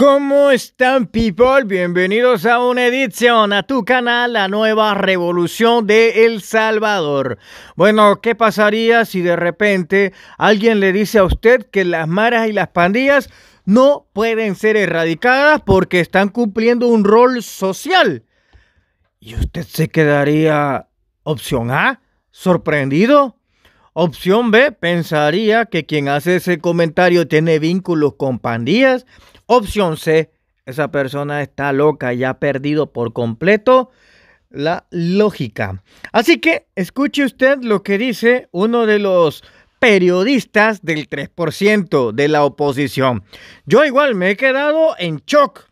¿Cómo están, people? Bienvenidos a una edición a tu canal, la nueva revolución de El Salvador. Bueno, ¿qué pasaría si de repente alguien le dice a usted que las maras y las pandillas no pueden ser erradicadas porque están cumpliendo un rol social? ¿Y usted se quedaría opción A? ¿Sorprendido? Opción B, pensaría que quien hace ese comentario tiene vínculos con pandillas. Opción C, esa persona está loca y ha perdido por completo la lógica. Así que escuche usted lo que dice uno de los periodistas del 3% de la oposición. Yo igual me he quedado en shock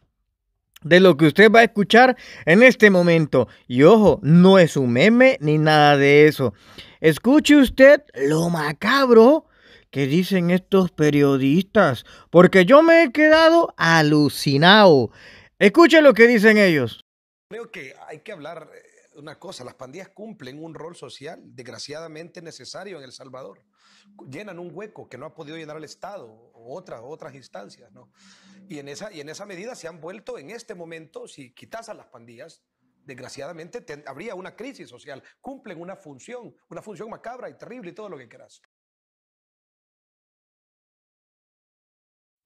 de lo que usted va a escuchar en este momento. Y ojo, no es un meme ni nada de eso. Escuche usted lo macabro que dicen estos periodistas, porque yo me he quedado alucinado. Escuche lo que dicen ellos. Creo que hay que hablar eh, una cosa, las pandillas cumplen un rol social desgraciadamente necesario en El Salvador. Llenan un hueco que no ha podido llenar el Estado o otras, otras instancias. ¿no? Y, en esa, y en esa medida se han vuelto, en este momento, si quitas a las pandillas, desgraciadamente habría una crisis social. Cumplen una función, una función macabra y terrible y todo lo que quieras.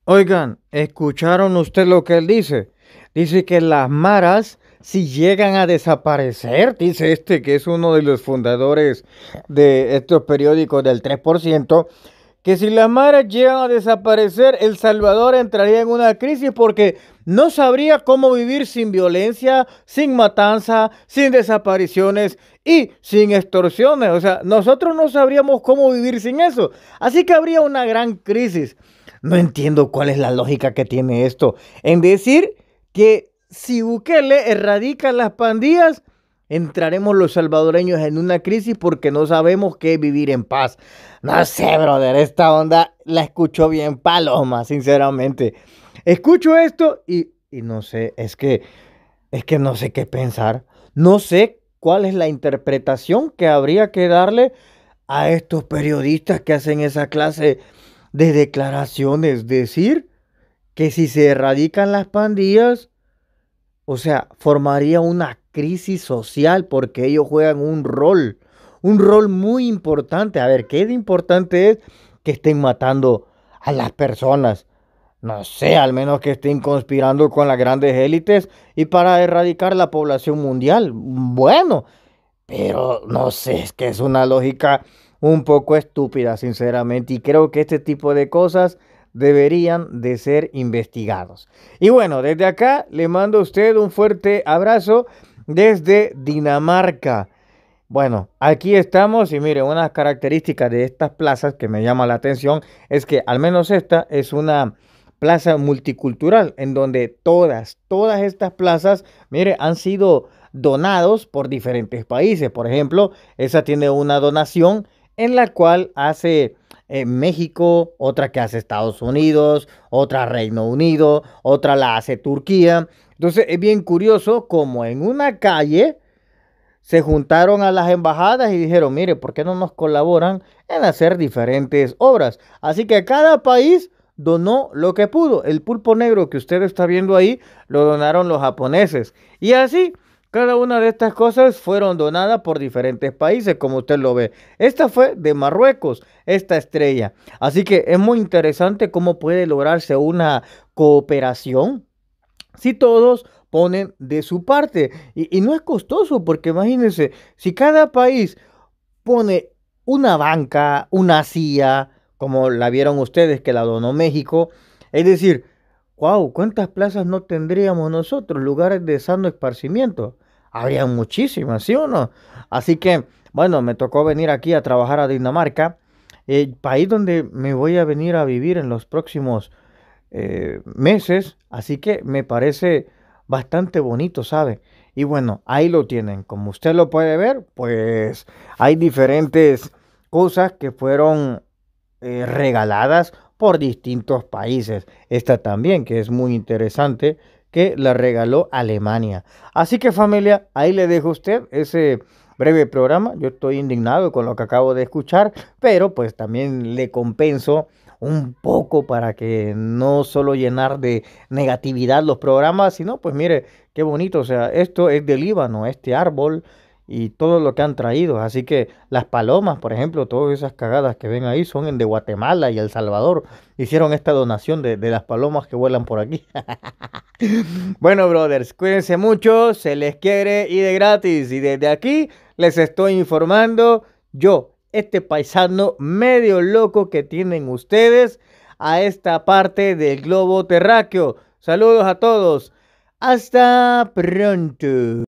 Oigan, ¿escucharon usted lo que él dice? Dice que las maras si llegan a desaparecer, dice este, que es uno de los fundadores de estos periódicos del 3%, que si las maras llegan a desaparecer, El Salvador entraría en una crisis porque no sabría cómo vivir sin violencia, sin matanza, sin desapariciones y sin extorsiones. O sea, nosotros no sabríamos cómo vivir sin eso. Así que habría una gran crisis. No entiendo cuál es la lógica que tiene esto en decir que si Bukele erradica las pandillas, entraremos los salvadoreños en una crisis porque no sabemos qué vivir en paz. No sé, brother, esta onda la escucho bien paloma, sinceramente. Escucho esto y, no sé, es que, es que no sé qué pensar. No sé cuál es la interpretación que habría que darle a estos periodistas que hacen esa clase de declaraciones. Decir que si se erradican las pandillas, o sea, formaría una crisis social porque ellos juegan un rol, un rol muy importante. A ver, ¿qué de importante es que estén matando a las personas? No sé, al menos que estén conspirando con las grandes élites y para erradicar la población mundial. Bueno, pero no sé, es que es una lógica un poco estúpida, sinceramente. Y creo que este tipo de cosas deberían de ser investigados. Y bueno, desde acá le mando a usted un fuerte abrazo desde Dinamarca. Bueno, aquí estamos y mire unas características de estas plazas que me llama la atención es que al menos esta es una plaza multicultural en donde todas, todas estas plazas, mire, han sido donados por diferentes países. Por ejemplo, esa tiene una donación en la cual hace eh, México, otra que hace Estados Unidos, otra Reino Unido, otra la hace Turquía. Entonces es bien curioso como en una calle se juntaron a las embajadas y dijeron, mire, ¿por qué no nos colaboran en hacer diferentes obras? Así que cada país donó lo que pudo. El pulpo negro que usted está viendo ahí lo donaron los japoneses. Y así cada una de estas cosas fueron donadas por diferentes países, como usted lo ve. Esta fue de Marruecos, esta estrella. Así que es muy interesante cómo puede lograrse una cooperación si todos ponen de su parte. Y, no es costoso, porque imagínense, si cada país pone una banca, una silla, como la vieron ustedes que la donó México, es decir, wow, ¿cuántas plazas no tendríamos nosotros? Lugares de sano esparcimiento había muchísimas, ¿sí o no? Así que, bueno, me tocó venir aquí a trabajar a Dinamarca, El eh, país donde me voy a venir a vivir en los próximos eh, meses, así que me parece bastante bonito, ¿sabe? Y bueno, ahí lo tienen, como usted lo puede ver, pues hay diferentes cosas que fueron eh, regaladas por distintos países. Esta también, que es muy interesante, que la regaló Alemania. Así que familia, ahí le dejo a usted ese breve programa. Yo estoy indignado con lo que acabo de escuchar, pero pues también le compenso un poco para que no solo llenar de negatividad los programas, sino pues mire, qué bonito, o sea, esto es de Líbano, este árbol y todo lo que han traído. Así que las palomas, por ejemplo, todas esas cagadas que ven ahí son de Guatemala y El Salvador. Hicieron esta donación de, de las palomas que vuelan por aquí. bueno, brothers, cuídense mucho, se les quiere y de gratis. Y desde aquí les estoy informando yo, este paisano medio loco que tienen ustedes a esta parte del globo terráqueo. Saludos a todos. Hasta pronto.